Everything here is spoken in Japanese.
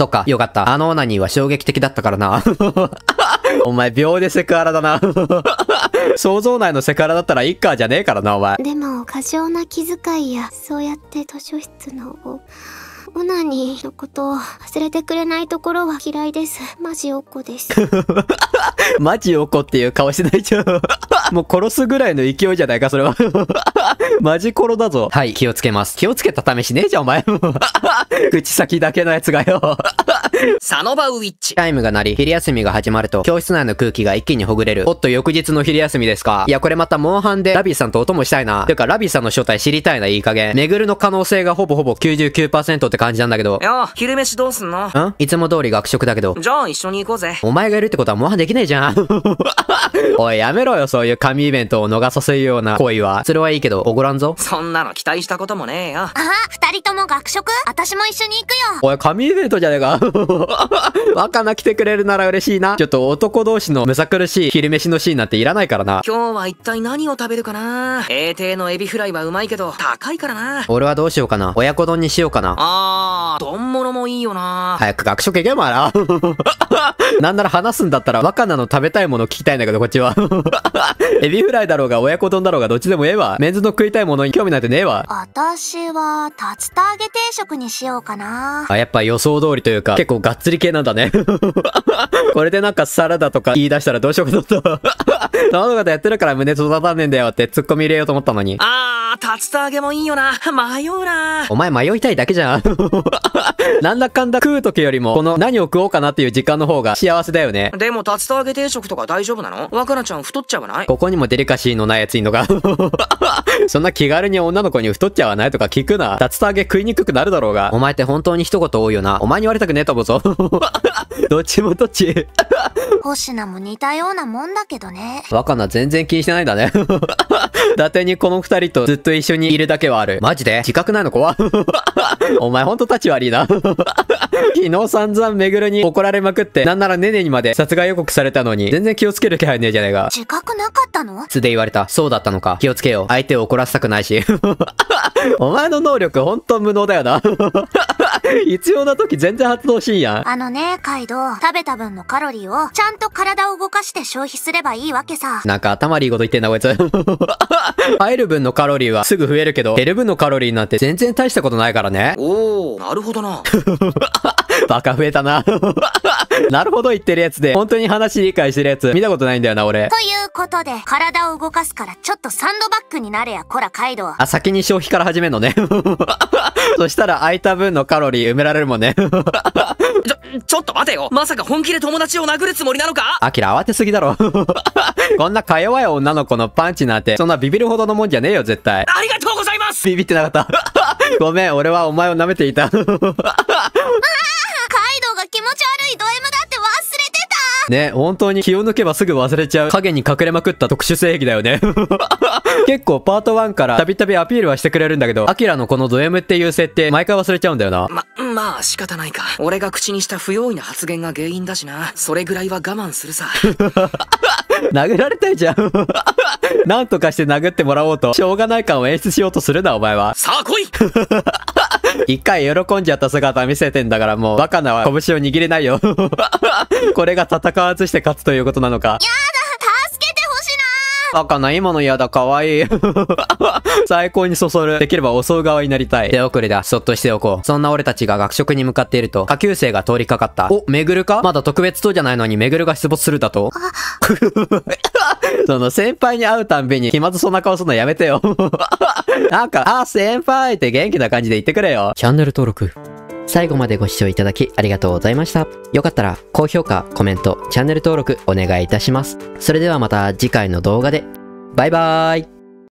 そっか、よかった。あのオナニーは衝撃的だったからな。お前、秒でセクハラだな。想像内のセクハラだったらいっかじゃねえからな、お前。でも、過剰な気遣いや、そうやって図書室の、オナニーのことを忘れてくれないところは嫌いです。マジおこです。マジおこっていう顔してないじゃん。もう殺すぐらいの勢いじゃないか、それは マジコロだぞ。はい、気をつけます。気をつけた試しねえじゃん、お前も。口先だけのやつがよ。サノバウィッチ。タイムが鳴り、昼休みが始まると、教室内の空気が一気にほぐれる。おっと、翌日の昼休みですか。いや、これまた、モンハンで、ラビーさんとお供したいな。てか、ラビーさんの正体知りたいな、いい加減。めぐるの可能性がほぼほぼ99%って感じなんだけど。や、昼飯どうすんのんいつも通り学食だけど。じゃあ、一緒に行こうぜ。お前がいるってことは、モンハンできねえじゃん。おい、やめろよ、そういう神イベントを逃させるような行為は。それはいいけど、おごらんぞ。そんなの期待したこともねえよ。あ、二人とも学食私も一緒に行くよ。おい、神イベントじゃねえか。若菜来てくれるなら嬉しいな。ちょっと男同士のむさ苦しい昼飯のシーンなんていらないからな。今日は一体何を食べるかな平帝のエビフライはうまいけど、高いからな。俺はどうしようかな。親子丼にしようかな。あ丼物もいいよな早く学食行けばな。なんなら話すんだったら、若菜の食べたいもの聞きたいんだけど、こっちは。エビフライだろうが、親子丼だろうが、どっちでもええわ。メンズの食いたいものに興味なんてねえわ。私は、竜田揚げ定食にしようかなあ、やっぱ予想通りというか、結構がっつり系なんだね。これでなんかサラダとか言い出したらどうしようかと思方やってるから胸育たねえんだよって突っ込み入れようと思ったのに。あー、竜田揚げもいいよな。迷うな。お前迷いたいだけじゃん。なんだかんだ食う時よりも、この何を食おうかなっていう時間の方が幸せだよね。でも、竜田揚げ定食とか大丈夫なの若菜ちゃん太っちゃわないここにもデリカシーのないやついんのが そんな気軽に女の子に太っちゃわないとか聞くな。竜田揚げ食いにくくなるだろうが。お前って本当に一言多いよな。お前に言われたくねえと思うぞ。どっちもどっち星名も似たようなもんだけどね。若菜全然気にしてないんだね。伊達にこの二人とずっと一緒にいるだけはある。マジで自覚ないの怖 お前ほんと立ち悪いな 昨日散々めぐるに怒られまくって、なんならねねにまで殺害予告されたのに、全然気をつける気配ねえじゃねえか。自覚なかったの素で言われた。そうだったのか。気をつけよう。相手を怒らせたくないし。お前の能力ほんと無能だよな。必要な時全然発動しんやん。あのね、カイド、ウ、食べた分のカロリーをちゃんと体を動かして消費すればいいわけさ。なんか頭いいこと言ってんだこいつ。入る分のカロリーはすぐ増えるけど、減る分のカロリーなんて全然大したことないからね。おー、なるほどな。バカ増えたな。なるほど言ってるやつで、本当に話理解してるやつ、見たことないんだよな、俺。ということで、体を動かすから、ちょっとサンドバッグになれや、こら、カイドウ。あ、先に消費から始めんのね。そしたら空いた分のカロリー埋められるもんね。ちょ、ちょっと待てよまさか本気で友達を殴るつもりなのかアキラ慌てすぎだろ。こんなか弱い女の子のパンチなんて、そんなビビるほどのもんじゃねえよ、絶対。ありがとうございますビビってなかった。ごめん、俺はお前を舐めていた。ね、本当に気を抜けばすぐ忘れちゃう影に隠れまくった特殊性癖だよね。結構パート1からたびたびアピールはしてくれるんだけど、アキラのこのド M っていう設定毎回忘れちゃうんだよな。ま、まあ仕方ないか。俺が口にした不用意な発言が原因だしな。それぐらいは我慢するさ。殴られたいじゃん。なんとかして殴ってもらおうと、しょうがない感を演出しようとするな、お前は。さあ来い一回喜んじゃった姿見せてんだからもう、バカなは拳を握れないよ これが戦わずして勝つということなのか。やだ助けてほしいなバカな、今の嫌だ、かわいい。最高にそそる。できれば襲う側になりたい。手遅れだ。そっとしておこう。そんな俺たちが学食に向かっていると、下級生が通りかかった。お、めぐるかまだ特別等じゃないのに、めぐるが出没するだと その先輩に会うたんびに気まずそうな顔するのやめてよ。なんか、あ、先輩って元気な感じで言ってくれよ。チャンネル登録。最後までご視聴いただきありがとうございました。よかったら高評価、コメント、チャンネル登録お願いいたします。それではまた次回の動画で。バイバーイ。